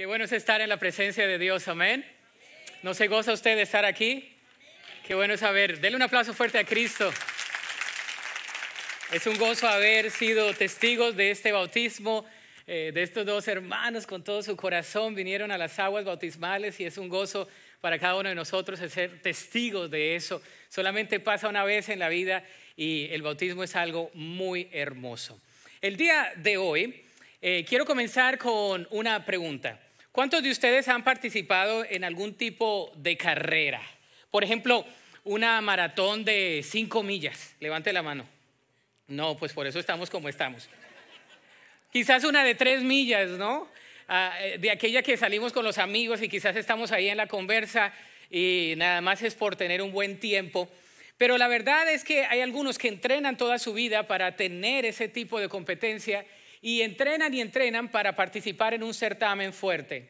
Qué bueno es estar en la presencia de Dios, amén. ¿No se goza usted de estar aquí? Qué bueno es saber. Denle un aplauso fuerte a Cristo. Es un gozo haber sido testigos de este bautismo. Eh, de estos dos hermanos con todo su corazón vinieron a las aguas bautismales y es un gozo para cada uno de nosotros ser testigos de eso. Solamente pasa una vez en la vida y el bautismo es algo muy hermoso. El día de hoy eh, quiero comenzar con una pregunta. ¿Cuántos de ustedes han participado en algún tipo de carrera? Por ejemplo, una maratón de cinco millas. Levante la mano. No, pues por eso estamos como estamos. Quizás una de tres millas, ¿no? Ah, eh, de aquella que salimos con los amigos y quizás estamos ahí en la conversa y nada más es por tener un buen tiempo. Pero la verdad es que hay algunos que entrenan toda su vida para tener ese tipo de competencia y entrenan y entrenan para participar en un certamen fuerte.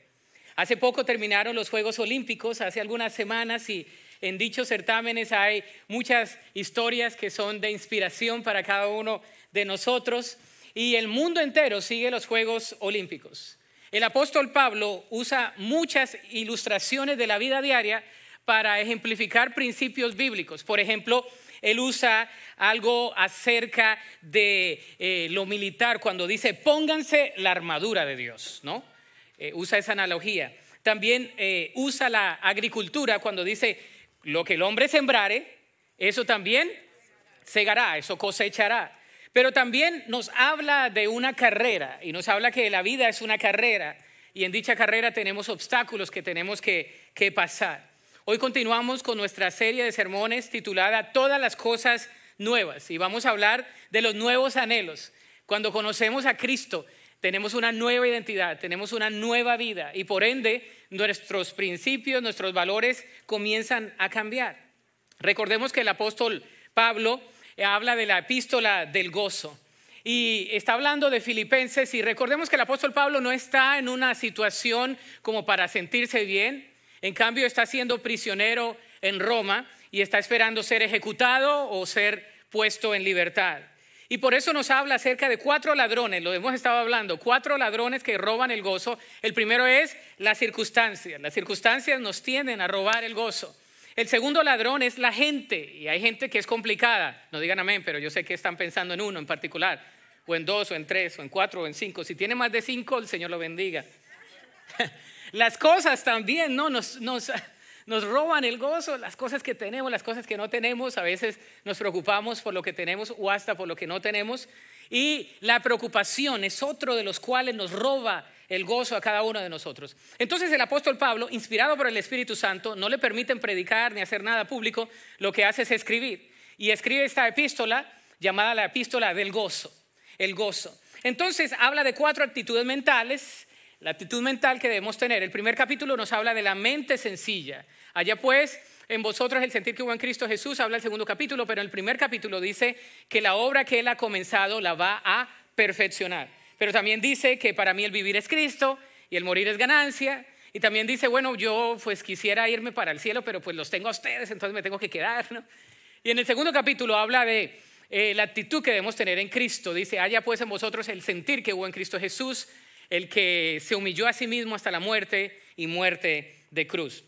Hace poco terminaron los Juegos Olímpicos, hace algunas semanas, y en dichos certámenes hay muchas historias que son de inspiración para cada uno de nosotros, y el mundo entero sigue los Juegos Olímpicos. El apóstol Pablo usa muchas ilustraciones de la vida diaria para ejemplificar principios bíblicos. Por ejemplo, él usa algo acerca de eh, lo militar cuando dice, pónganse la armadura de Dios, ¿no? Eh, usa esa analogía. También eh, usa la agricultura cuando dice, lo que el hombre sembrare, eso también cegará, eso cosechará. Pero también nos habla de una carrera y nos habla que la vida es una carrera y en dicha carrera tenemos obstáculos que tenemos que pasar. Hoy continuamos con nuestra serie de sermones titulada Todas las cosas nuevas y vamos a hablar de los nuevos anhelos. Cuando conocemos a Cristo, tenemos una nueva identidad, tenemos una nueva vida y por ende nuestros principios, nuestros valores comienzan a cambiar. Recordemos que el apóstol Pablo eh, habla de la epístola del gozo y está hablando de Filipenses y recordemos que el apóstol Pablo no está en una situación como para sentirse bien, en cambio, está siendo prisionero en Roma y está esperando ser ejecutado o ser puesto en libertad. Y por eso nos habla acerca de cuatro ladrones, lo hemos estado hablando, cuatro ladrones que roban el gozo. El primero es las circunstancias. Las circunstancias nos tienden a robar el gozo. El segundo ladrón es la gente, y hay gente que es complicada. No digan amén, pero yo sé que están pensando en uno en particular, o en dos, o en tres, o en cuatro, o en cinco. Si tiene más de cinco, el Señor lo bendiga. Las cosas también, ¿no? Nos, nos roban el gozo, las cosas que tenemos, las cosas que no tenemos, a veces nos preocupamos por lo que tenemos o hasta por lo que no tenemos. Y la preocupación es otro de los cuales nos roba el gozo a cada uno de nosotros. Entonces el apóstol Pablo, inspirado por el Espíritu Santo, no le permiten predicar ni hacer nada público, lo que hace es escribir. Y escribe esta epístola llamada la epístola del gozo, el gozo. Entonces habla de cuatro actitudes mentales la actitud mental que debemos tener. El primer capítulo nos habla de la mente sencilla. Allá pues, en vosotros el sentir que hubo en Cristo Jesús, habla el segundo capítulo, pero el primer capítulo dice que la obra que Él ha comenzado la va a perfeccionar. Pero también dice que para mí el vivir es Cristo y el morir es ganancia. Y también dice, bueno, yo pues quisiera irme para el cielo, pero pues los tengo a ustedes, entonces me tengo que quedar. Y en el segundo capítulo habla de eh, la actitud que debemos tener en Cristo. Dice, allá pues en vosotros el sentir que hubo en Cristo Jesús el que se humilló a sí mismo hasta la muerte y muerte de cruz.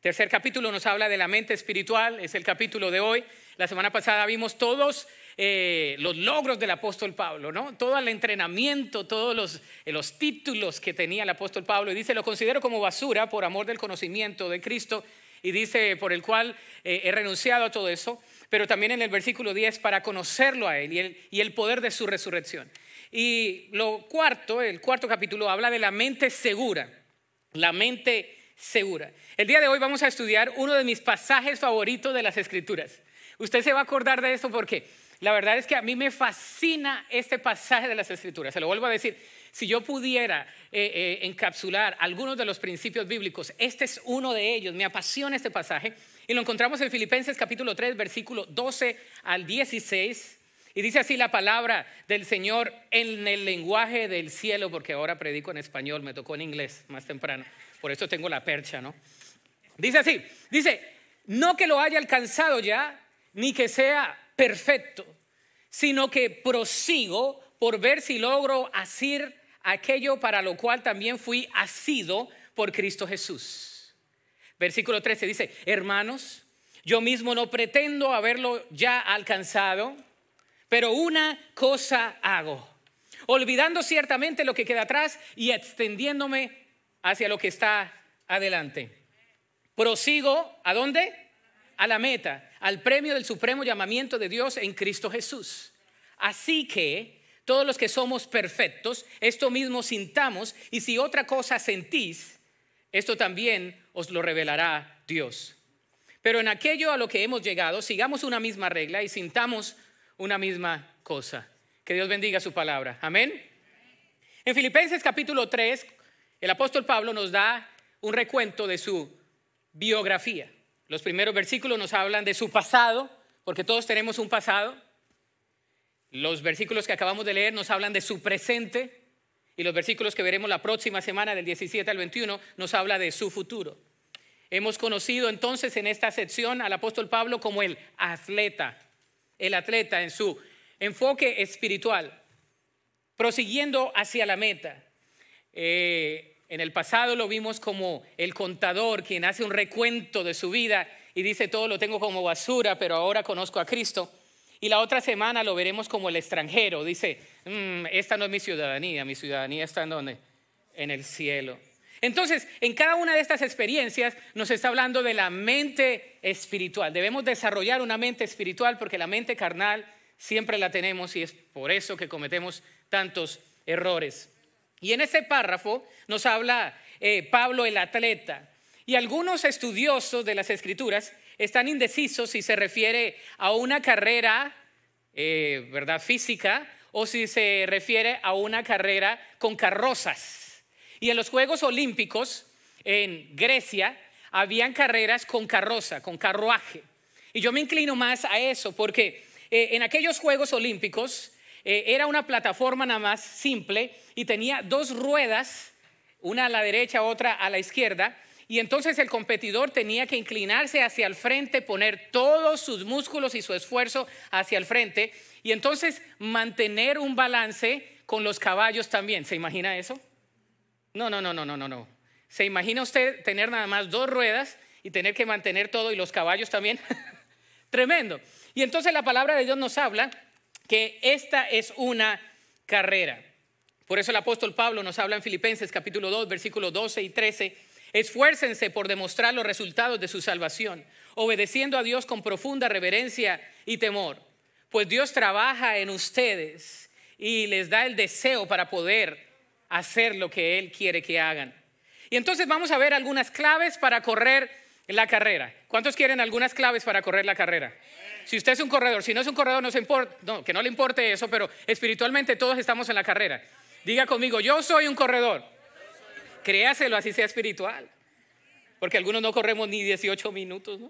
Tercer capítulo nos habla de la mente espiritual, es el capítulo de hoy. La semana pasada vimos todos eh, los logros del apóstol Pablo, ¿no? Todo el entrenamiento, todos eh, los, títulos que tenía el apóstol Pablo. Y dice, lo considero como basura por amor del conocimiento de Cristo. Y dice, por el cual eh, he renunciado a todo eso. Pero también en el versículo 10, para conocerlo a Él y el poder de su resurrección. Y lo cuarto, el cuarto capítulo, habla de la mente segura. La mente segura. El día de hoy vamos a estudiar uno de mis pasajes favoritos de las Escrituras. Usted se va a acordar de esto porque la verdad es que a mí me fascina este pasaje de las Escrituras. Se lo vuelvo a decir. Si yo pudiera eh, eh, encapsular algunos de los principios bíblicos, este es uno de ellos. Me apasiona este pasaje. Y lo encontramos en Filipenses capítulo 3, versículo 12 al 16. Y dice así la palabra del Señor en el lenguaje del cielo, porque ahora predico en español, me tocó en inglés más temprano. Por eso tengo la percha, ¿no? Dice así, dice, no que lo haya alcanzado ya, ni que sea perfecto, sino que prosigo por ver si logro hacer aquello para lo cual también fui asido por Cristo Jesús. Versículo 13 dice, hermanos, yo mismo no pretendo haberlo ya alcanzado pero una cosa hago, olvidando ciertamente lo que queda atrás y extendiéndome hacia lo que está adelante. Prosigo, ¿a dónde? A la meta, al premio del supremo llamamiento de Dios en Cristo Jesús. Así que todos los que somos perfectos, esto mismo sintamos y si otra cosa sentís, esto también os lo revelará Dios. Pero en aquello a lo que hemos llegado, sigamos una misma regla y sintamos una misma cosa. Que Dios bendiga su palabra. Amén. En Filipenses capítulo 3, el apóstol Pablo nos da un recuento de su biografía. Los primeros versículos nos hablan de su pasado, porque todos tenemos un pasado. Los versículos que acabamos de leer nos hablan de su presente y los versículos que veremos la próxima semana del 17 al 21 nos habla de su futuro. Hemos conocido entonces en esta sección al apóstol Pablo como el atleta el atleta en su enfoque espiritual, prosiguiendo hacia la meta. Eh, en el pasado lo vimos como el contador, quien hace un recuento de su vida y dice, todo lo tengo como basura, pero ahora conozco a Cristo. Y la otra semana lo veremos como el extranjero. Dice, mm, esta no es mi ciudadanía, mi ciudadanía está en donde? En el cielo. Entonces, en cada una de estas experiencias nos está hablando de la mente espiritual. Debemos desarrollar una mente espiritual porque la mente carnal siempre la tenemos y es por eso que cometemos tantos errores. Y en este párrafo nos habla eh, Pablo el atleta. Y algunos estudiosos de las escrituras están indecisos si se refiere a una carrera, eh, ¿verdad?, física o si se refiere a una carrera con carrozas. Y en los Juegos Olímpicos, en Grecia, habían carreras con carroza, con carruaje. Y yo me inclino más a eso, porque eh, en aquellos Juegos Olímpicos eh, era una plataforma nada más simple y tenía dos ruedas, una a la derecha, otra a la izquierda. Y entonces el competidor tenía que inclinarse hacia el frente, poner todos sus músculos y su esfuerzo hacia el frente y entonces mantener un balance con los caballos también. ¿Se imagina eso? No, no, no, no, no, no, ¿Se imagina usted tener nada más dos ruedas y tener que mantener todo y los caballos también? Tremendo. Y entonces la palabra de Dios nos habla que esta es una carrera. Por eso el apóstol Pablo nos habla en Filipenses capítulo 2, versículos 12 y 13. Esfuércense por demostrar los resultados de su salvación, obedeciendo a Dios con profunda reverencia y temor, pues Dios trabaja en ustedes y les da el deseo para poder hacer lo que Él quiere que hagan. Y entonces vamos a ver algunas claves para correr la carrera. ¿Cuántos quieren algunas claves para correr la carrera? Si usted es un corredor, si no es un corredor, no se importa, no, que no le importe eso, pero espiritualmente todos estamos en la carrera. Diga conmigo, yo soy un corredor. Créaselo, así sea espiritual. Porque algunos no corremos ni 18 minutos,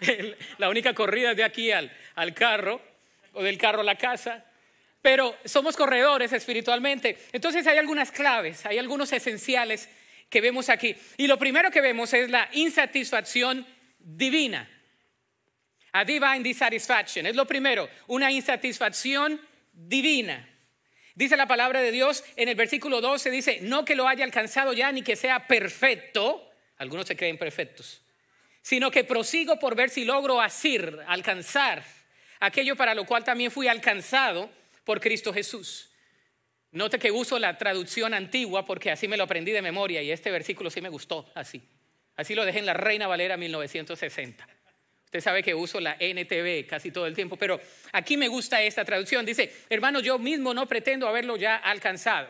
La única corrida es de aquí al, al carro o del carro a la casa pero somos corredores espiritualmente. Entonces hay algunas claves, hay algunos esenciales que vemos aquí. Y lo primero que vemos es la insatisfacción divina. A divine dissatisfaction. Es lo primero, una insatisfacción divina. Dice la palabra de Dios en el versículo 12, dice, no que lo haya alcanzado ya ni que sea perfecto, algunos se creen perfectos, sino que prosigo por ver si logro asir, alcanzar aquello para lo cual también fui alcanzado por Cristo Jesús. Note que uso la traducción antigua porque así me lo aprendí de memoria y este versículo sí me gustó así. Así lo dejé en la Reina Valera 1960. Usted sabe que uso la NTV casi todo el tiempo, pero aquí me gusta esta traducción. Dice, hermano, yo mismo no pretendo haberlo ya alcanzado.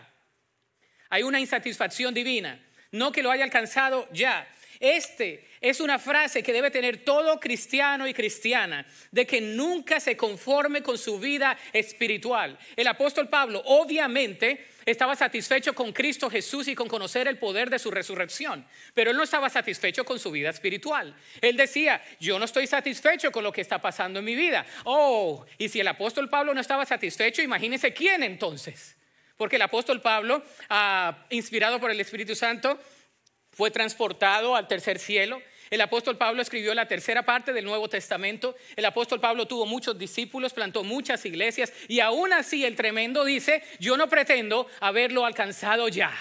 Hay una insatisfacción divina. No que lo haya alcanzado ya, este es una frase que debe tener todo cristiano y cristiana, de que nunca se conforme con su vida espiritual. El apóstol Pablo obviamente estaba satisfecho con Cristo Jesús y con conocer el poder de su resurrección, pero él no estaba satisfecho con su vida espiritual. Él decía, yo no estoy satisfecho con lo que está pasando en mi vida. Oh, y si el apóstol Pablo no estaba satisfecho, imagínense quién entonces. Porque el apóstol Pablo, ah, inspirado por el Espíritu Santo, fue transportado al tercer cielo. El apóstol Pablo escribió la tercera parte del Nuevo Testamento. El apóstol Pablo tuvo muchos discípulos, plantó muchas iglesias y aún así el tremendo dice, yo no pretendo haberlo alcanzado ya.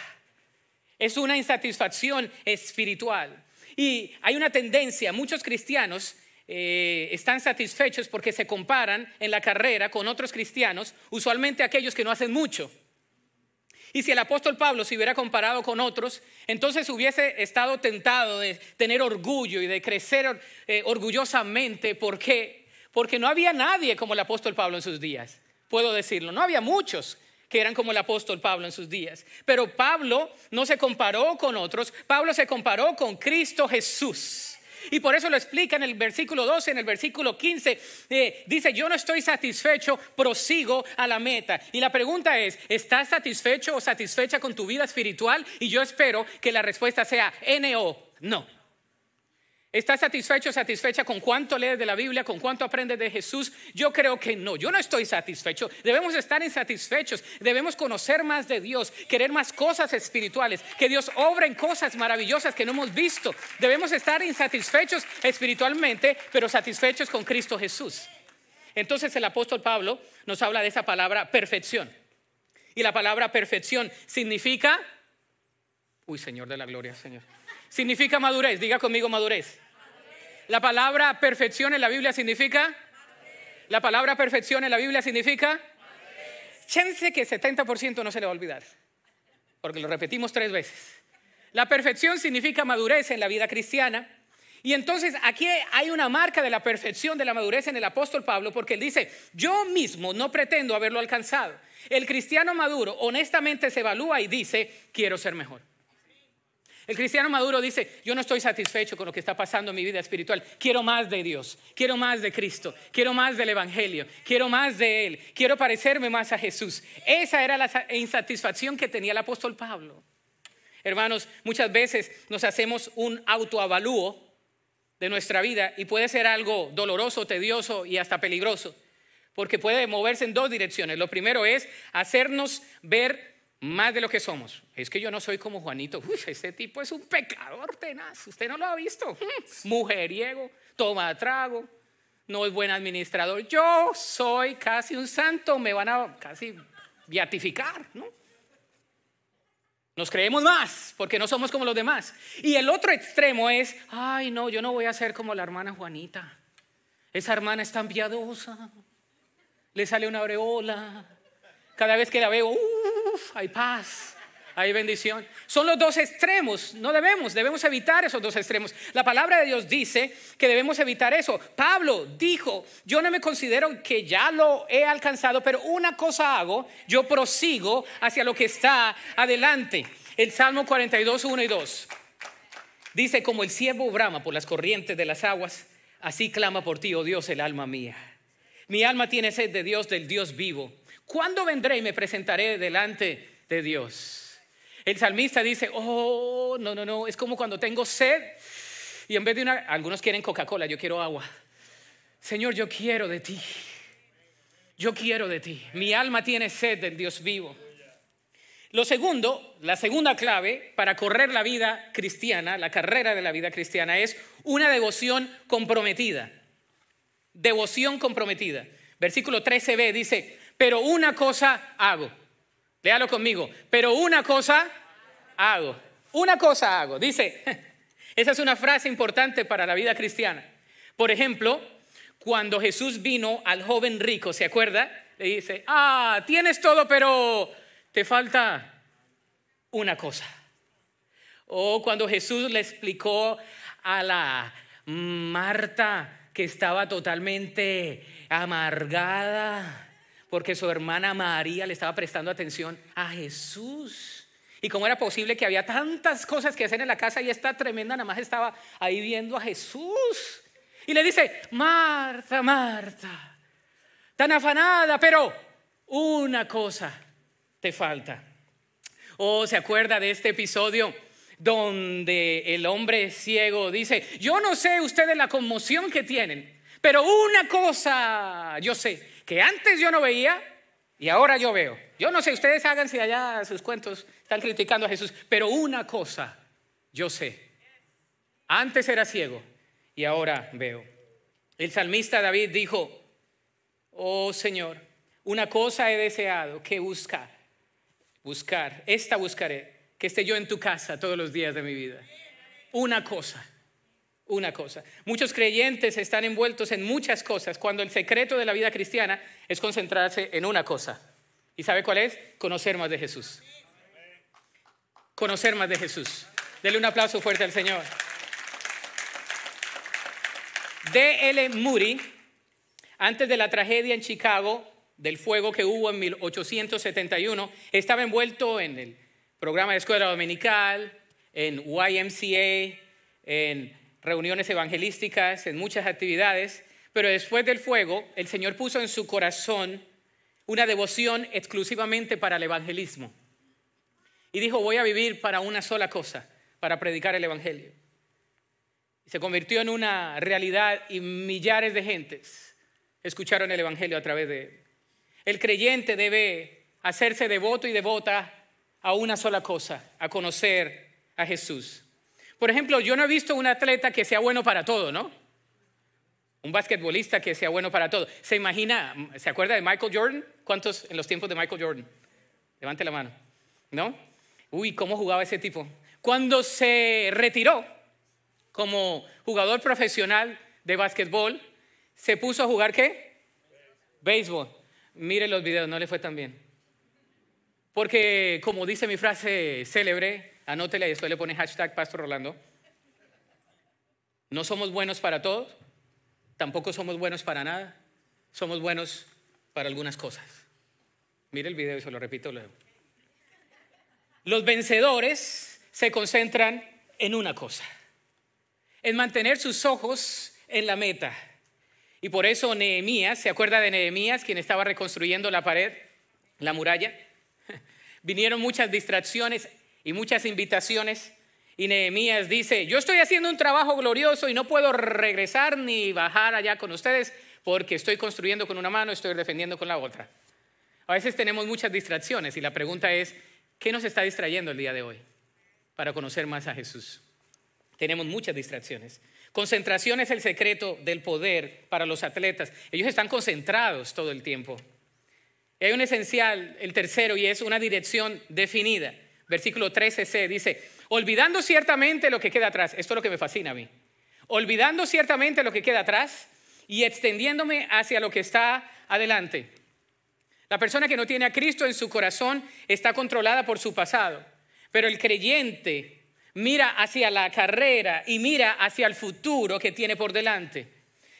Es una insatisfacción espiritual. Y hay una tendencia, muchos cristianos eh, están satisfechos porque se comparan en la carrera con otros cristianos, usualmente aquellos que no hacen mucho. Y si el apóstol Pablo se hubiera comparado con otros, entonces hubiese estado tentado de tener orgullo y de crecer eh, orgullosamente. ¿Por qué? Porque no había nadie como el apóstol Pablo en sus días. Puedo decirlo, no había muchos que eran como el apóstol Pablo en sus días. Pero Pablo no se comparó con otros, Pablo se comparó con Cristo Jesús. Y por eso lo explica en el versículo 12, en el versículo 15. Eh, dice, yo no estoy satisfecho, prosigo a la meta. Y la pregunta es, ¿estás satisfecho o satisfecha con tu vida espiritual? Y yo espero que la respuesta sea NO, no. ¿Estás satisfecho, satisfecha con cuánto lees de la Biblia, con cuánto aprendes de Jesús? Yo creo que no, yo no estoy satisfecho. Debemos estar insatisfechos, debemos conocer más de Dios, querer más cosas espirituales, que Dios obra en cosas maravillosas que no hemos visto. Debemos estar insatisfechos espiritualmente, pero satisfechos con Cristo Jesús. Entonces el apóstol Pablo nos habla de esa palabra perfección. Y la palabra perfección significa... Uy, Señor de la Gloria, Señor. Significa madurez, diga conmigo madurez. La palabra perfección en la Biblia significa. La palabra perfección en la Biblia significa. Chance que 70% no se le va a olvidar, porque lo repetimos tres veces. La perfección significa madurez en la vida cristiana. Y entonces aquí hay una marca de la perfección de la madurez en el apóstol Pablo, porque él dice, yo mismo no pretendo haberlo alcanzado. El cristiano maduro honestamente se evalúa y dice, quiero ser mejor. El cristiano maduro dice, yo no estoy satisfecho con lo que está pasando en mi vida espiritual, quiero más de Dios, quiero más de Cristo, quiero más del Evangelio, quiero más de Él, quiero parecerme más a Jesús. Esa era la insatisfacción que tenía el apóstol Pablo. Hermanos, muchas veces nos hacemos un autoavalúo de nuestra vida y puede ser algo doloroso, tedioso y hasta peligroso, porque puede moverse en dos direcciones. Lo primero es hacernos ver más de lo que somos. Es que yo no soy como Juanito. Uy, este tipo es un pecador tenaz. Usted no lo ha visto. Mujeriego, toma trago, no es buen administrador. Yo soy casi un santo. Me van a casi beatificar, ¿no? Nos creemos más porque no somos como los demás. Y el otro extremo es, ay, no, yo no voy a ser como la hermana Juanita. Esa hermana es tan piadosa. Le sale una breola Cada vez que la veo, uh, hay paz, hay bendición. Son los dos extremos, no debemos, debemos evitar esos dos extremos. La palabra de Dios dice que debemos evitar eso. Pablo dijo, yo no me considero que ya lo he alcanzado, pero una cosa hago, yo prosigo hacia lo que está adelante. El Salmo 42, 1 y 2. Dice, como el ciervo brama por las corrientes de las aguas, así clama por ti, oh Dios, el alma mía. Mi alma tiene sed de Dios, del Dios vivo. ¿Cuándo vendré y me presentaré delante de Dios? El salmista dice, oh, no, no, no, es como cuando tengo sed y en vez de una, algunos quieren Coca-Cola, yo quiero agua. Señor, yo quiero de ti. Yo quiero de ti. Mi alma tiene sed del Dios vivo. Lo segundo, la segunda clave para correr la vida cristiana, la carrera de la vida cristiana, es una devoción comprometida. Devoción comprometida. Versículo 13b dice, pero una cosa hago. Léalo conmigo, pero una cosa hago. Una cosa hago. Dice, esa es una frase importante para la vida cristiana. Por ejemplo, cuando Jesús vino al joven rico, ¿se acuerda? Le dice, ah, tienes todo, pero te falta una cosa. O cuando Jesús le explicó a la Marta que estaba totalmente amargada porque su hermana María le estaba prestando atención a Jesús. Y cómo era posible que había tantas cosas que hacer en la casa y esta tremenda nada más estaba ahí viendo a Jesús. Y le dice, Marta, Marta, tan afanada, pero una cosa te falta. ¿O oh, se acuerda de este episodio donde el hombre ciego dice, yo no sé ustedes la conmoción que tienen, pero una cosa yo sé, que antes yo no veía y ahora yo veo. Yo no sé, ustedes hagan si allá sus cuentos, están criticando a Jesús, pero una cosa yo sé. Antes era ciego y ahora veo. El salmista David dijo, oh Señor, una cosa he deseado que busca buscar, esta buscaré, que esté yo en tu casa todos los días de mi vida. Una cosa una cosa. Muchos creyentes están envueltos en muchas cosas cuando el secreto de la vida cristiana es concentrarse en una cosa. ¿Y sabe cuál es? Conocer más de Jesús. Conocer más de Jesús. Dele un aplauso fuerte al Señor. D.L. Moody, antes de la tragedia en Chicago, del fuego que hubo en 1871, estaba envuelto en el programa de escuela dominical, en YMCA, en reuniones evangelísticas, en muchas actividades, pero después del fuego, el Señor puso en su corazón una devoción exclusivamente para el evangelismo. Y dijo, voy a vivir para una sola cosa, para predicar el Evangelio. Y se convirtió en una realidad y millares de gentes escucharon el Evangelio a través de él. El creyente debe hacerse devoto y devota a una sola cosa, a conocer a Jesús. Por ejemplo, yo no he visto un atleta que sea bueno para todo, ¿no? Un basquetbolista que sea bueno para todo. ¿Se imagina, se acuerda de Michael Jordan? ¿Cuántos en los tiempos de Michael Jordan? Levante la mano. ¿No? Uy, ¿cómo jugaba ese tipo? Cuando se retiró como jugador profesional de basquetbol, se puso a jugar qué? Béisbol. Mire los videos, no le fue tan bien. Porque, como dice mi frase célebre, Anótela y después le pone hashtag Pastor Rolando. No somos buenos para todos, tampoco somos buenos para nada, somos buenos para algunas cosas. Mire el video y se lo repito luego. Los vencedores se concentran en una cosa, en mantener sus ojos en la meta. Y por eso Nehemías, ¿se acuerda de Nehemías, quien estaba reconstruyendo la pared, la muralla? Vinieron muchas distracciones y muchas invitaciones. Y Nehemías dice, yo estoy haciendo un trabajo glorioso y no puedo regresar ni bajar allá con ustedes porque estoy construyendo con una mano, estoy defendiendo con la otra. A veces tenemos muchas distracciones y la pregunta es, ¿qué nos está distrayendo el día de hoy para conocer más a Jesús? Tenemos muchas distracciones. Concentración es el secreto del poder para los atletas. Ellos están concentrados todo el tiempo. hay un esencial, el tercero, y es una dirección definida versículo 13c, dice, olvidando ciertamente lo que queda atrás, esto es lo que me fascina a mí, olvidando ciertamente lo que queda atrás y extendiéndome hacia lo que está adelante. La persona que no tiene a Cristo en su corazón está controlada por su pasado, pero el creyente mira hacia la carrera y mira hacia el futuro que tiene por delante.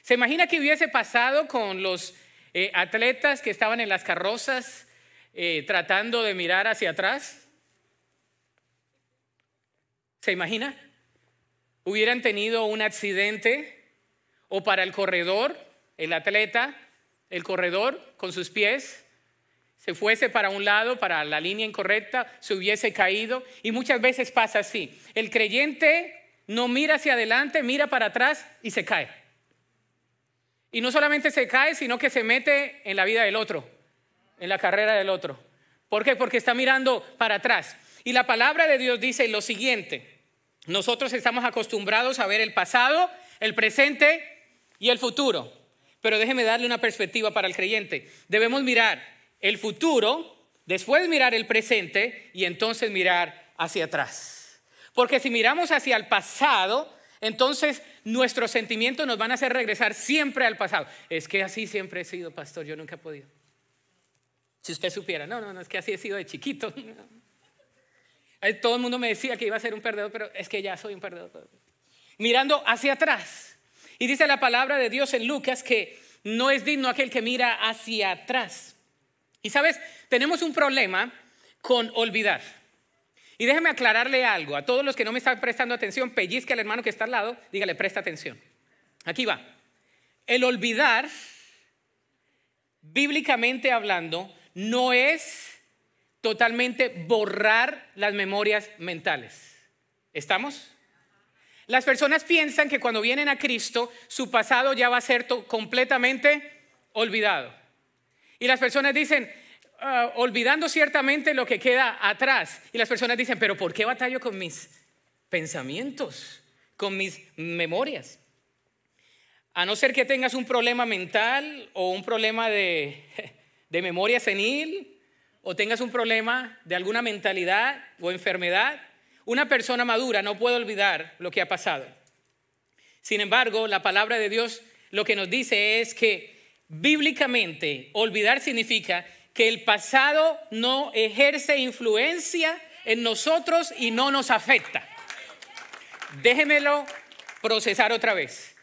¿Se imagina que hubiese pasado con los eh, atletas que estaban en las carrozas eh, tratando de mirar hacia atrás? ¿Se imagina? Hubieran tenido un accidente o para el corredor, el atleta, el corredor con sus pies, se fuese para un lado, para la línea incorrecta, se hubiese caído. Y muchas veces pasa así. El creyente no mira hacia adelante, mira para atrás y se cae. Y no solamente se cae, sino que se mete en la vida del otro, en la carrera del otro. ¿Por qué? Porque está mirando para atrás. Y la palabra de Dios dice lo siguiente. Nosotros estamos acostumbrados a ver el pasado, el presente y el futuro. Pero déjeme darle una perspectiva para el creyente. Debemos mirar el futuro, después mirar el presente y entonces mirar hacia atrás. Porque si miramos hacia el pasado, entonces nuestros sentimientos nos van a hacer regresar siempre al pasado. Es que así siempre he sido, pastor, yo nunca he podido. Si usted supiera, no, no, no, es que así he sido de chiquito. Todo el mundo me decía que iba a ser un perdedor, pero es que ya soy un perdedor. Mirando hacia atrás. Y dice la palabra de Dios en Lucas que no es digno aquel que mira hacia atrás. Y sabes, tenemos un problema con olvidar. Y déjeme aclararle algo. A todos los que no me están prestando atención, pellizque al hermano que está al lado, dígale, presta atención. Aquí va. El olvidar, bíblicamente hablando, no es totalmente borrar las memorias mentales. ¿Estamos? Las personas piensan que cuando vienen a Cristo, su pasado ya va a ser completamente olvidado. Y las personas dicen, ah, olvidando ciertamente lo que queda atrás. Y las personas dicen, pero ¿por qué batallo con mis pensamientos, con mis memorias? A no ser que tengas un problema mental o un problema de memoria senil, o tengas un problema de alguna mentalidad o enfermedad, una persona madura no puede olvidar lo que ha pasado. Sin embargo, la palabra de Dios lo que nos dice es que bíblicamente olvidar significa que el pasado no ejerce influencia en nosotros y no nos afecta. Déjemelo procesar otra vez.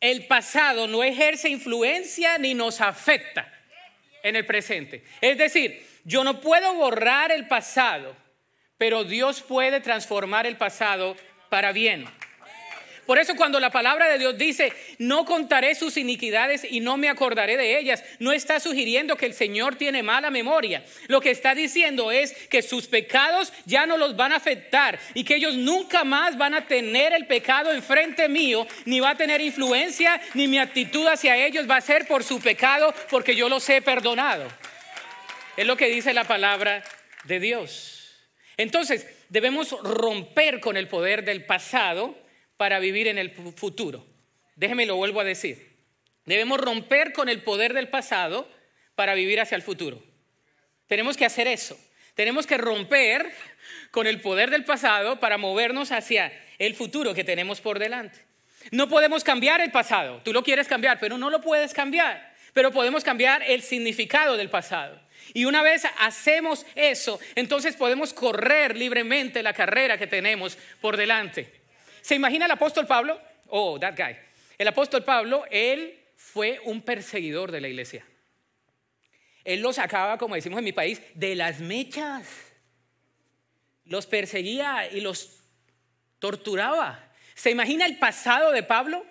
El pasado no ejerce influencia ni nos afecta en el presente. Es decir, yo no puedo borrar el pasado, pero Dios puede transformar el pasado para bien. Por eso cuando la palabra de Dios dice, no contaré sus iniquidades y no me acordaré de ellas, no está sugiriendo que el Señor tiene mala memoria. Lo que está diciendo es que sus pecados ya no los van a afectar y que ellos nunca más van a tener el pecado enfrente mío, ni va a tener influencia, ni mi actitud hacia ellos va a ser por su pecado, porque yo los he perdonado. Es lo que dice la palabra de Dios. Entonces, debemos romper con el poder del pasado para vivir en el futuro. Déjeme lo vuelvo a decir. Debemos romper con el poder del pasado para vivir hacia el futuro. Tenemos que hacer eso. Tenemos que romper con el poder del pasado para movernos hacia el futuro que tenemos por delante. No podemos cambiar el pasado. Tú lo quieres cambiar, pero no lo puedes cambiar. Pero podemos cambiar el significado del pasado. Y una vez hacemos eso, entonces podemos correr libremente la carrera que tenemos por delante. ¿Se imagina el apóstol Pablo? Oh, that guy. El apóstol Pablo, él fue un perseguidor de la iglesia. Él los sacaba, como decimos en mi país, de las mechas. Los perseguía y los torturaba. ¿Se imagina el pasado de Pablo?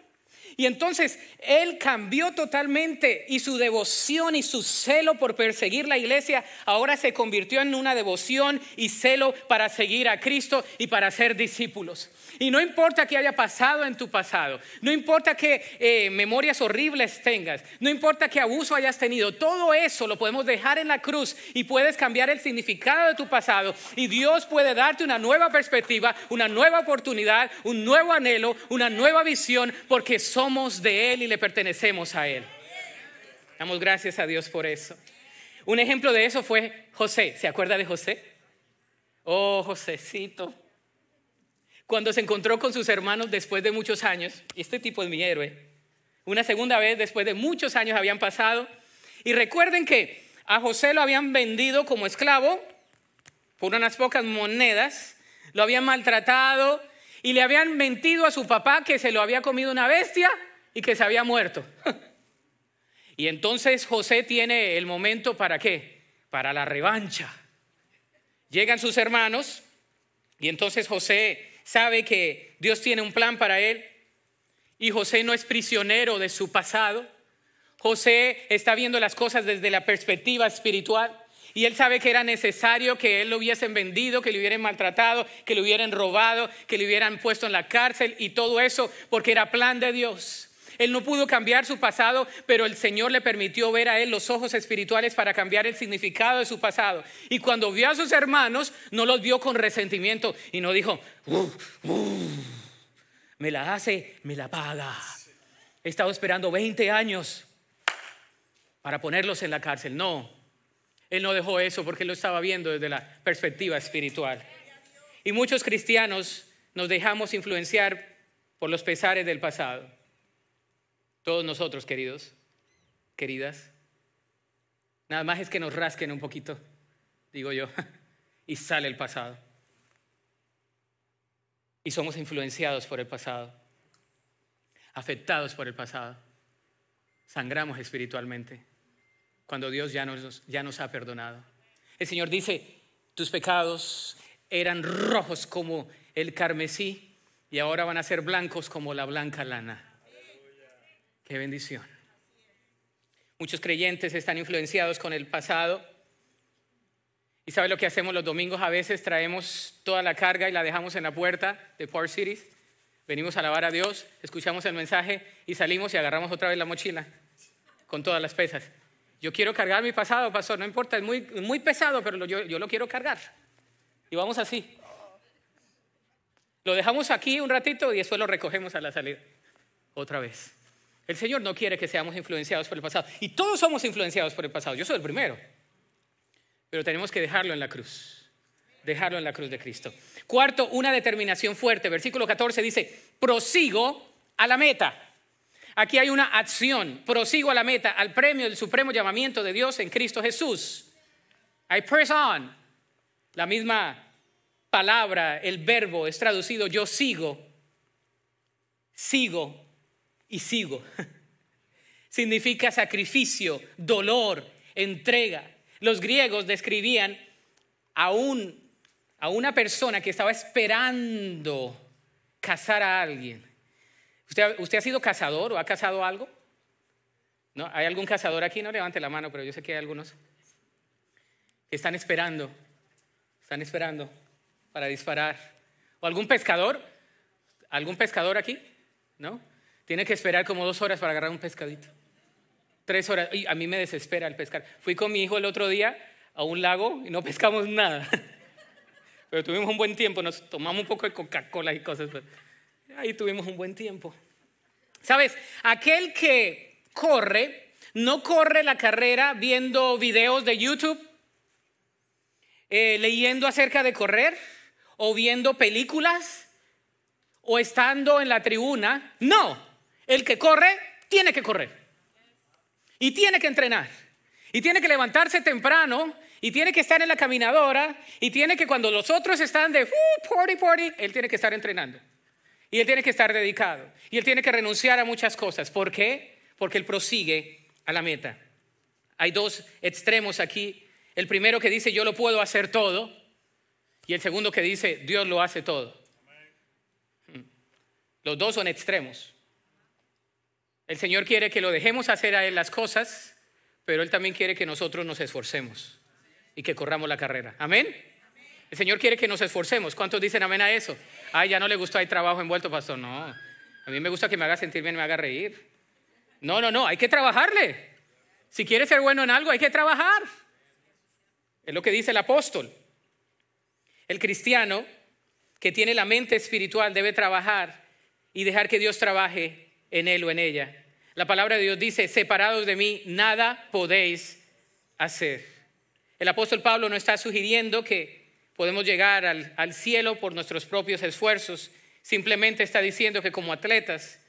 Y entonces él cambió totalmente y su devoción y su celo por perseguir la iglesia ahora se convirtió en una devoción y celo para seguir a Cristo y para ser discípulos. Y no importa qué haya pasado en tu pasado, no importa que eh, memorias horribles tengas, no importa qué abuso hayas tenido, todo eso lo podemos dejar en la cruz y puedes cambiar el significado de tu pasado y Dios puede darte una nueva perspectiva, una nueva oportunidad, un nuevo anhelo, una nueva visión, porque son somos de Él y le pertenecemos a Él. Damos gracias a Dios por eso. Un ejemplo de eso fue José. ¿Se acuerda de José? Oh, Josécito, Cuando se encontró con sus hermanos después de muchos años, y este tipo es mi héroe, una segunda vez después de muchos años habían pasado, y recuerden que a José lo habían vendido como esclavo por unas pocas monedas, lo habían maltratado, y le habían mentido a su papá que se lo había comido una bestia y que se había muerto. y entonces José tiene el momento para qué? Para la revancha. Llegan sus hermanos y entonces José sabe que Dios tiene un plan para él y José no es prisionero de su pasado. José está viendo las cosas desde la perspectiva espiritual. Y él sabe que era necesario que él lo hubiesen vendido, que lo hubieran maltratado, que lo hubieran robado, que lo hubieran puesto en la cárcel y todo eso porque era plan de Dios. Él no pudo cambiar su pasado, pero el Señor le permitió ver a él los ojos espirituales para cambiar el significado de su pasado. Y cuando vio a sus hermanos, no los vio con resentimiento y no dijo, me la hace, me la paga. He estado esperando 20 años para ponerlos en la cárcel. No, él no dejó eso porque él lo estaba viendo desde la perspectiva espiritual. Y muchos cristianos nos dejamos influenciar por los pesares del pasado. Todos nosotros, queridos, queridas. Nada más es que nos rasquen un poquito, digo yo, y sale el pasado. Y somos influenciados por el pasado, afectados por el pasado, sangramos espiritualmente cuando Dios ya nos, ya nos ha perdonado. El Señor dice, tus pecados eran rojos como el carmesí y ahora van a ser blancos como la blanca lana. Qué bendición. Muchos creyentes están influenciados con el pasado. ¿Y sabe lo que hacemos los domingos? A veces traemos toda la carga y la dejamos en la puerta de Park Cities. Venimos a alabar a Dios, escuchamos el mensaje y salimos y agarramos otra vez la mochila con todas las pesas. Yo quiero cargar mi pasado, pastor, no importa, es muy, muy pesado, pero yo, yo lo quiero cargar. Y vamos así. Lo dejamos aquí un ratito y después lo recogemos a la salida. Otra vez. El Señor no quiere que seamos influenciados por el pasado. Y todos somos influenciados por el pasado. Yo soy el primero. Pero tenemos que dejarlo en la cruz. Dejarlo en la cruz de Cristo. Cuarto, una determinación fuerte. Versículo 14 dice, prosigo a la meta. Aquí hay una acción. Prosigo a la meta, al premio del supremo llamamiento de Dios en Cristo Jesús. I press on. La misma palabra, el verbo es traducido yo sigo, sigo y sigo. Significa sacrificio, dolor, entrega. Los griegos describían a, a una persona que estaba esperando casar a alguien ¿Usted, ¿Usted ha sido cazador o ha cazado algo? ¿No? ¿Hay algún cazador aquí? No levante la mano, pero yo sé que hay algunos que están esperando, están esperando para disparar. ¿O algún pescador? ¿Algún pescador aquí? ¿No? Tiene que esperar como dos horas para agarrar un pescadito. Tres horas. Y a mí me desespera el pescar. Fui con mi hijo el otro día a un lago y no pescamos nada. Pero tuvimos un buen tiempo, nos tomamos un poco de Coca-Cola y cosas. Pues. Ahí tuvimos un buen tiempo. Sabes, aquel que corre, no corre la carrera viendo videos de YouTube, eh, leyendo acerca de correr, o viendo películas, o estando en la tribuna. No, el que corre tiene que correr. Y tiene que entrenar. Y tiene que levantarse temprano y tiene que estar en la caminadora y tiene que cuando los otros están de uh, party party, él tiene que estar entrenando. Y él tiene que estar dedicado. Y él tiene que renunciar a muchas cosas. ¿Por qué? Porque él prosigue a la meta. Hay dos extremos aquí. El primero que dice yo lo puedo hacer todo. Y el segundo que dice Dios lo hace todo. Hmm. Los dos son extremos. El Señor quiere que lo dejemos hacer a Él las cosas, pero Él también quiere que nosotros nos esforcemos y que corramos la carrera. Amén. El Señor quiere que nos esforcemos. ¿Cuántos dicen amén a eso? Ay, ya no le gusta hay trabajo envuelto, pastor. No, a mí me gusta que me haga sentir bien, me haga reír. No, no, no, hay que trabajarle. Si quiere ser bueno en algo, hay que trabajar. Es lo que dice el apóstol. El cristiano que tiene la mente espiritual debe trabajar y dejar que Dios trabaje en él o en ella. La palabra de Dios dice, separados de mí, nada podéis hacer. El apóstol Pablo no está sugiriendo que podemos llegar al, cielo por nuestros propios esfuerzos. Simplemente está diciendo que como atletas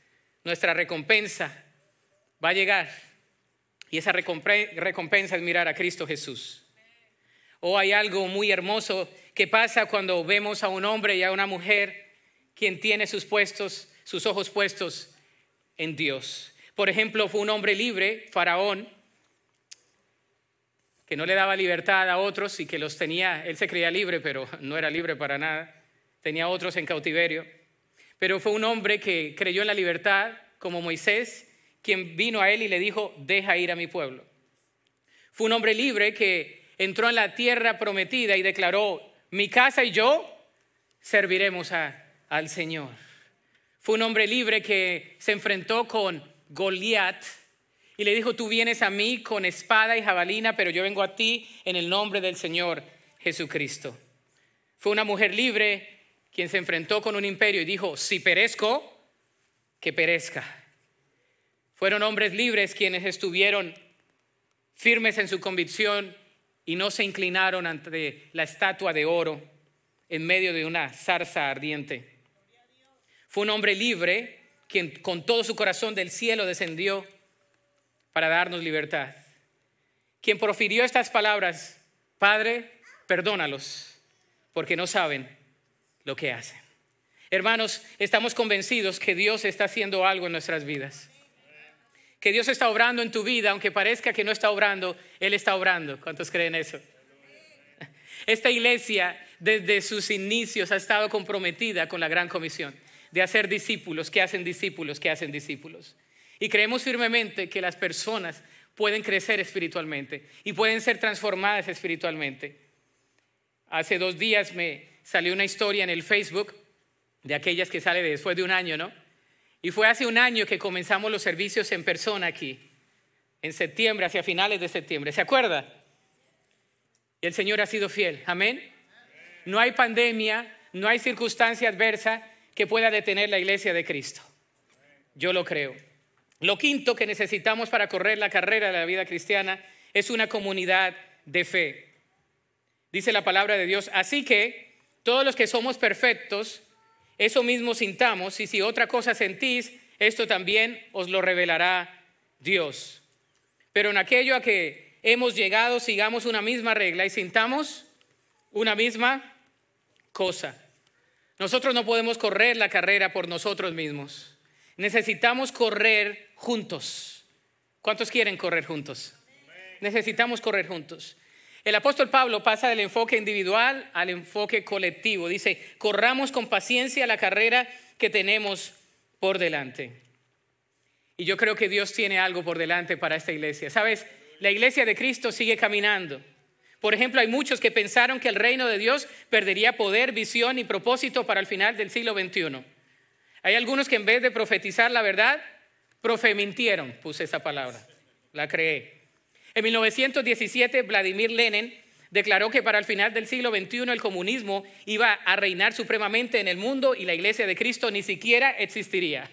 nuestra recompensa va a llegar y esa recompensa es mirar a Cristo Jesús. O oh, hay algo muy hermoso que pasa cuando vemos a un hombre y a una mujer quien tiene sus puestos, sus ojos puestos en Dios. Por ejemplo, fue un hombre libre, Faraón, que no le daba libertad a otros y que los tenía, él se creía libre, pero no era libre para nada, tenía otros en cautiverio. Pero fue un hombre que creyó en la libertad, como Moisés, quien vino a él y le dijo, deja ir a mi pueblo. Fue un hombre libre que entró en la tierra prometida y declaró, mi casa y yo serviremos al Señor. Fue un hombre libre que se enfrentó con Goliat, y le dijo, tú vienes a mí con espada y jabalina, pero yo vengo a ti en el nombre del Señor Jesucristo. Fue una mujer libre quien se enfrentó con un imperio y dijo, si perezco, que perezca. Fueron hombres libres quienes estuvieron firmes en su convicción y no se inclinaron ante la estatua de oro en medio de una zarza ardiente. Fue un hombre libre quien con todo su corazón del cielo descendió para darnos libertad. Quien profirió estas palabras, Padre, perdónalos, porque no saben lo que hacen. Hermanos, estamos convencidos que Dios está haciendo algo en nuestras vidas. Que Dios está obrando en tu vida, aunque parezca que no está obrando, Él está obrando. ¿Cuántos creen eso? Esta iglesia desde sus inicios ha estado comprometida con la gran comisión de hacer discípulos, que hacen discípulos, que hacen discípulos. Y creemos firmemente que las personas pueden crecer espiritualmente y pueden ser transformadas espiritualmente. Hace dos días me salió una historia en el Facebook de aquellas que sale después de un año, ¿no? Y fue hace un año que comenzamos los servicios en persona aquí, en septiembre, hacia finales de septiembre. ¿Se acuerda? Y el Señor ha sido fiel. Amén. No hay pandemia, no hay circunstancia adversa que pueda detener la iglesia de Cristo. Yo lo creo. Lo quinto que necesitamos para correr la carrera de la vida cristiana es una comunidad de fe. Dice la palabra de Dios, así que todos los que somos perfectos, eso mismo sintamos, y si otra cosa sentís, esto también os lo revelará Dios. Pero en aquello a que hemos llegado, sigamos una misma regla y sintamos una misma cosa. Nosotros no podemos correr la carrera por nosotros mismos. Necesitamos correr juntos. ¿Cuántos quieren correr juntos? Necesitamos correr juntos. El apóstol Pablo pasa del enfoque individual al enfoque colectivo. Dice, corramos con paciencia la carrera que tenemos por delante. Y yo creo que Dios tiene algo por delante para esta iglesia. ¿Sabes? La iglesia de Cristo sigue caminando. Por ejemplo, hay muchos que pensaron que el reino de Dios perdería poder, visión y propósito para el final del siglo XXI. Hay algunos que en vez de profetizar la verdad, profemintieron, puse esa palabra, la creé. En 1917, Vladimir Lenin declaró que para el final del siglo XXI el comunismo iba a reinar supremamente en el mundo y la iglesia de Cristo ni siquiera existiría.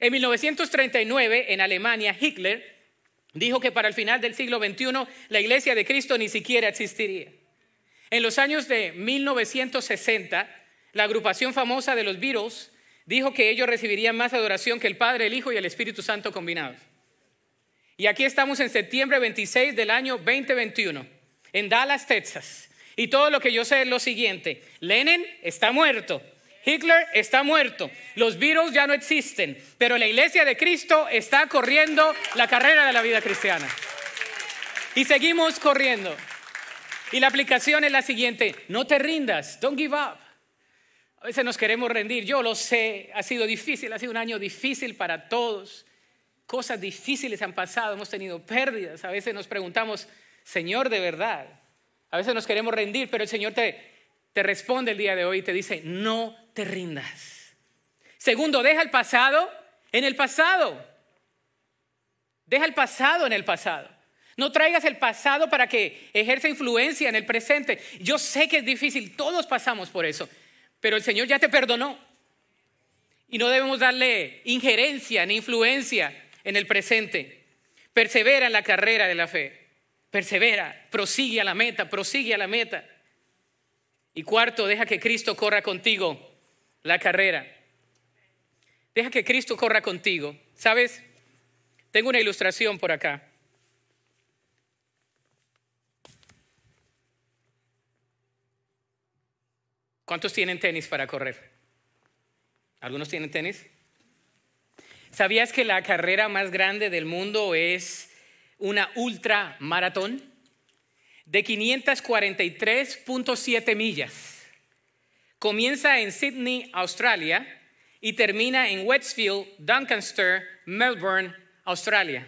En 1939, en Alemania, Hitler dijo que para el final del siglo XXI la iglesia de Cristo ni siquiera existiría. En los años de 1960, la agrupación famosa de los Beatles dijo que ellos recibirían más adoración que el Padre, el Hijo y el Espíritu Santo combinados. Y aquí estamos en septiembre 26 del año 2021, en Dallas, Texas. Y todo lo que yo sé es lo siguiente, Lenin está muerto, Hitler está muerto, los Beatles ya no existen, pero la iglesia de Cristo está corriendo la carrera de la vida cristiana. Y seguimos corriendo. Y la aplicación es la siguiente, no te rindas, don't give up. A veces nos queremos rendir, yo lo sé, ha sido difícil, ha sido un año difícil para todos. Cosas difíciles han pasado, hemos tenido pérdidas. A veces nos preguntamos, Señor, de verdad. A veces nos queremos rendir, pero el Señor te, responde el día de hoy y te dice, no te rindas. Segundo, deja el pasado en el pasado. Deja el pasado en el pasado. No traigas el pasado para que ejerza influencia en el presente. Yo sé que es difícil, todos pasamos por eso. Pero el Señor ya te perdonó. Y no debemos darle injerencia ni influencia en el presente. Persevera en la carrera de la fe. Persevera, prosigue a la meta, prosigue a la meta. Y cuarto, deja que Cristo corra contigo la carrera. Deja que Cristo corra contigo. ¿Sabes? Tengo una ilustración por acá. ¿Cuántos tienen tenis para correr? ¿Algunos tienen tenis? ¿Sabías que la carrera más grande del mundo es una ultra maratón de 543.7 millas? Comienza en Sydney, Australia y termina en Westfield, Doncaster, Melbourne, Australia.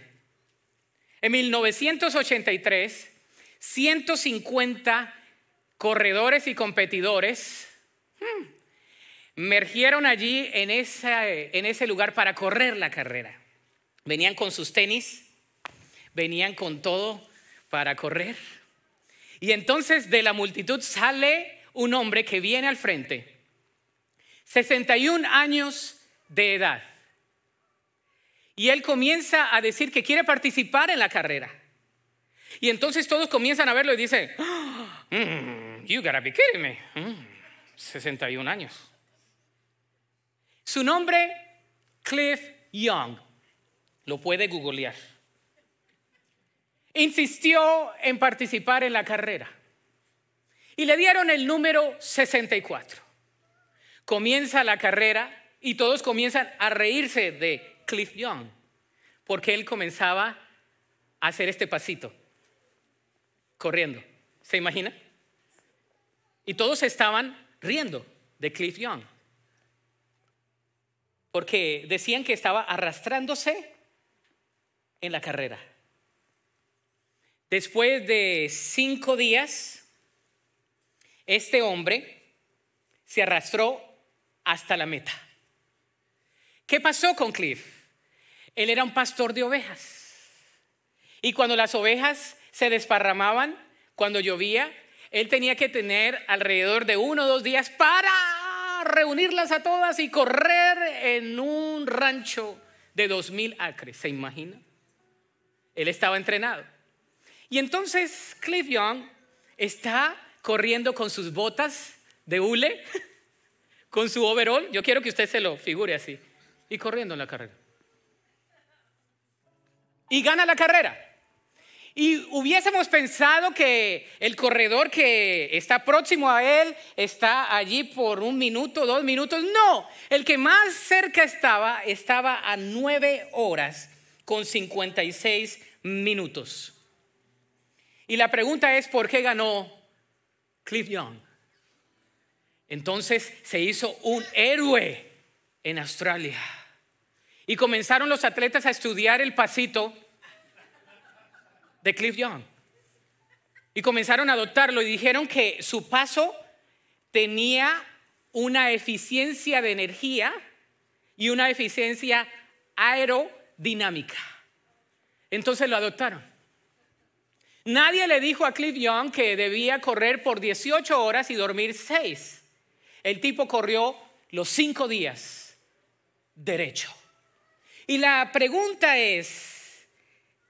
En 1983, 150 corredores y competidores Hmm. Mergieron allí en, ese lugar para correr la carrera. Venían con sus tenis, venían con todo para correr. Y entonces de la multitud sale un hombre que viene al frente, 61 años de edad. Y él comienza a decir que quiere participar en la carrera. Y entonces todos comienzan a verlo y dicen, ah, mm, you gotta be kidding me. Mm. 61 años. Su nombre, Cliff Young. Lo puede googlear. Insistió en participar en la carrera y le dieron el número 64. Comienza la carrera y todos comienzan a reírse de Cliff Young porque él comenzaba a hacer este pasito, corriendo. ¿Se imagina? Y todos estaban riendo de Cliff Young. Porque decían que estaba arrastrándose en la carrera. Después de cinco días, este hombre se arrastró hasta la meta. ¿Qué pasó con Cliff? Él era un pastor de ovejas. Y cuando las ovejas se desparramaban, cuando llovía, él tenía que tener alrededor de uno o dos días para reunirlas a todas y correr en un rancho de dos mil acres, ¿se imagina? Él estaba entrenado. Y entonces Cliff Young está corriendo con sus botas de hule, con su overall, yo quiero que usted se lo figure así, y corriendo en la carrera. Y gana la carrera. Y hubiésemos pensado que el corredor que está próximo a él está allí por un minuto, dos minutos. No, el que más cerca estaba estaba a nueve horas con 56 minutos. Y la pregunta es, ¿por qué ganó Cliff Young? Entonces se hizo un héroe en Australia. Y comenzaron los atletas a estudiar el pasito de Cliff Young. Y comenzaron a adoptarlo y dijeron que su paso tenía una eficiencia de energía y una eficiencia aerodinámica. Entonces lo adoptaron. Nadie le dijo a Cliff Young que debía correr por 18 horas y dormir 6. El tipo corrió los 5 días derecho. Y la pregunta es,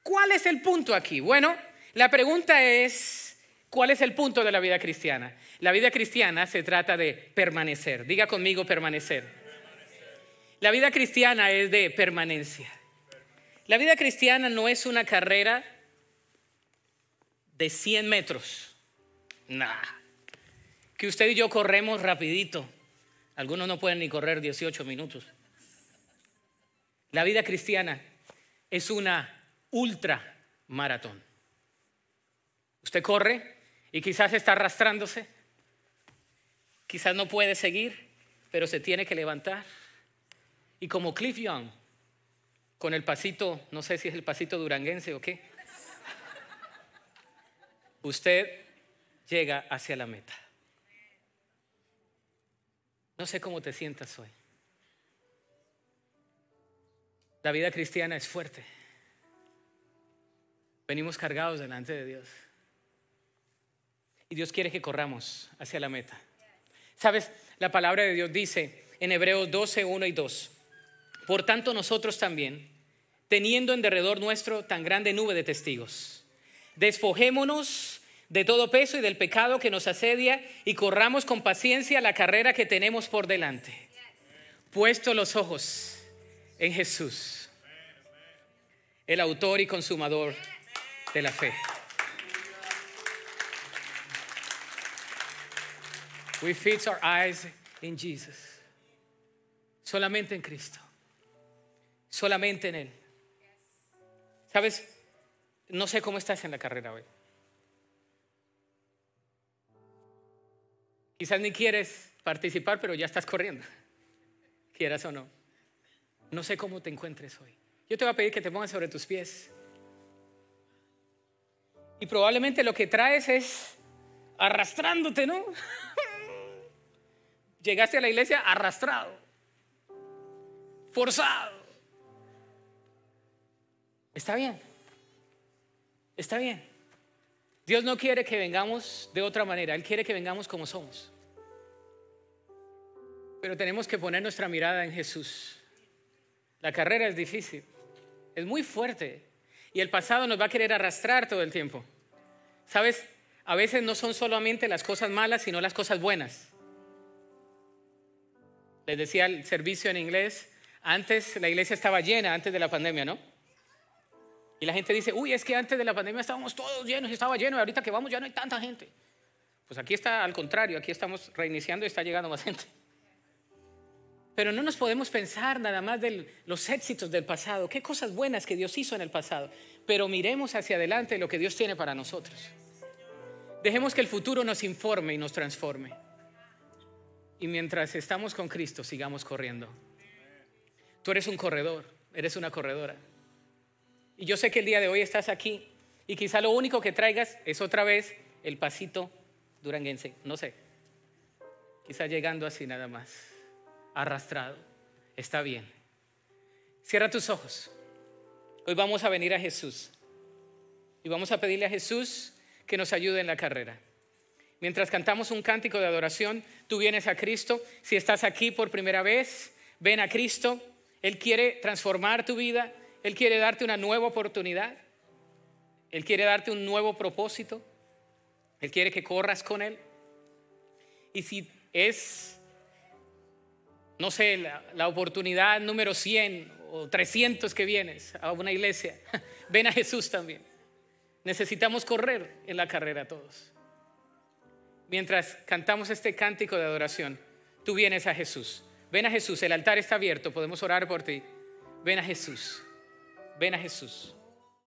¿Cuál es el punto aquí? Bueno, la pregunta es, ¿cuál es el punto de la vida cristiana? La vida cristiana se trata de permanecer. Diga conmigo permanecer. La vida cristiana es de permanencia. La vida cristiana no es una carrera de 100 metros. Nah. Que usted y yo corremos rapidito. Algunos no pueden ni correr 18 minutos. La vida cristiana es una ultra maratón. Usted corre y quizás está arrastrándose, quizás no puede seguir, pero se tiene que levantar. Y como Cliff Young, con el pasito, no sé si es el pasito duranguense o qué, usted llega hacia la meta. No sé cómo te sientas hoy. La vida cristiana es fuerte venimos cargados delante de Dios. Y Dios quiere que corramos hacia la meta. Sabes, la palabra de Dios dice en Hebreos 12, 1 y 2. Por tanto, nosotros también, teniendo en derredor nuestro tan grande nube de testigos, despojémonos de todo peso y del pecado que nos asedia y corramos con paciencia la carrera que tenemos por delante. Puesto los ojos en Jesús, el autor y consumador de la fe. We fix our eyes in Jesus. Solamente en Cristo. Solamente en Él. ¿Sabes? No sé cómo estás en la carrera hoy. Quizás ni quieres participar, pero ya estás corriendo. Quieras o no. No sé cómo te encuentres hoy. Yo te voy a pedir que te pongas sobre tus pies. Y probablemente lo que traes es arrastrándote, ¿no? Llegaste a la iglesia arrastrado, forzado. Está bien, está bien. Dios no quiere que vengamos de otra manera, Él quiere que vengamos como somos. Pero tenemos que poner nuestra mirada en Jesús. La carrera es difícil, es muy fuerte, y el pasado nos va a querer arrastrar todo el tiempo. ¿Sabes? A veces no son solamente las cosas malas, sino las cosas buenas. Les decía el servicio en inglés, antes la iglesia estaba llena, antes de la pandemia, ¿no? Y la gente dice, uy, es que antes de la pandemia estábamos todos llenos, estaba lleno, y ahorita que vamos ya no hay tanta gente. Pues aquí está al contrario, aquí estamos reiniciando y está llegando más gente. Pero no nos podemos pensar nada más de los éxitos del pasado, qué cosas buenas que Dios hizo en el pasado, pero miremos hacia adelante lo que Dios tiene para nosotros. Dejemos que el futuro nos informe y nos transforme. Y mientras estamos con Cristo, sigamos corriendo. Tú eres un corredor, eres una corredora. Y yo sé que el día de hoy estás aquí y quizá lo único que traigas es otra vez el pasito duranguense, no sé. Quizá llegando así nada más arrastrado. Está bien. Cierra tus ojos. Hoy vamos a venir a Jesús. Y vamos a pedirle a Jesús que nos ayude en la carrera. Mientras cantamos un cántico de adoración, tú vienes a Cristo. Si estás aquí por primera vez, ven a Cristo. Él quiere transformar tu vida. Él quiere darte una nueva oportunidad. Él quiere darte un nuevo propósito. Él quiere que corras con Él. Y si es no sé, la, oportunidad número 100 o 300 que vienes a una iglesia, ven a Jesús también. Necesitamos correr en la carrera todos. Mientras cantamos este cántico de adoración, tú vienes a Jesús. Ven a Jesús, el altar está abierto, podemos orar por ti. Ven a Jesús, ven a Jesús.